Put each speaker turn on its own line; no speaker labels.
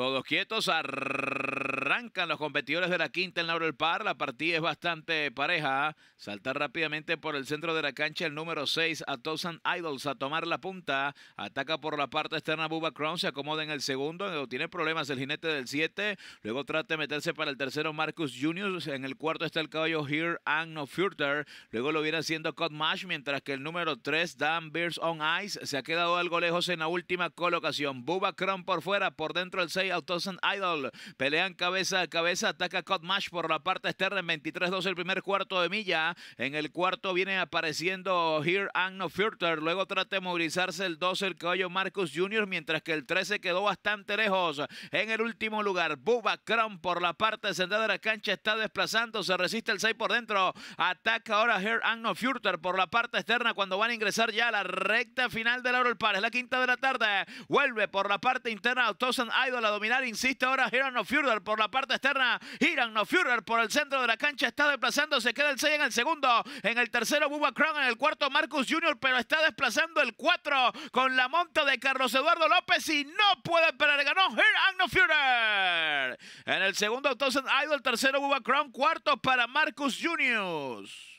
Todos quietos, ar. Arrancan los competidores de la quinta en Laurel Par. La partida es bastante pareja. salta rápidamente por el centro de la cancha el número 6 a Thousand Idols a tomar la punta. Ataca por la parte externa Bubba Crown. Se acomoda en el segundo. Eh, tiene problemas el jinete del 7. Luego trata de meterse para el tercero Marcus Junior. En el cuarto está el caballo Here and No Future. Luego lo viene haciendo Cod Mash. Mientras que el número 3 Dan Bears on Ice se ha quedado algo lejos en la última colocación. Bubba Crown por fuera. Por dentro el 6 a Thousand Idol. Pelean cabeza cabeza cabeza. Ataca Codmash por la parte externa en 23 12 el primer cuarto de milla. En el cuarto viene apareciendo Here and No Luego trata de movilizarse el 12 el caballo Marcus Jr. Mientras que el 13 quedó bastante lejos. En el último lugar, Bubba Crown por la parte central de la cancha está desplazando. Se resiste el 6 por dentro. Ataca ahora Here and No por la parte externa cuando van a ingresar ya a la recta final del Laurel Par. Es la quinta de la tarde. Vuelve por la parte interna Tosan Idol a dominar. Insiste ahora Here and No por la parte externa. and no Führer por el centro de la cancha. Está desplazando. Se queda el 6 en el segundo. En el tercero, Bubba Crown. En el cuarto, Marcus Jr. Pero está desplazando el 4 con la monta de Carlos Eduardo López. Y no puede esperar. Ganó Giran, no Führer. En el segundo, entonces, Idol. Tercero, Bubba Crown. Cuarto para Marcus Juniors.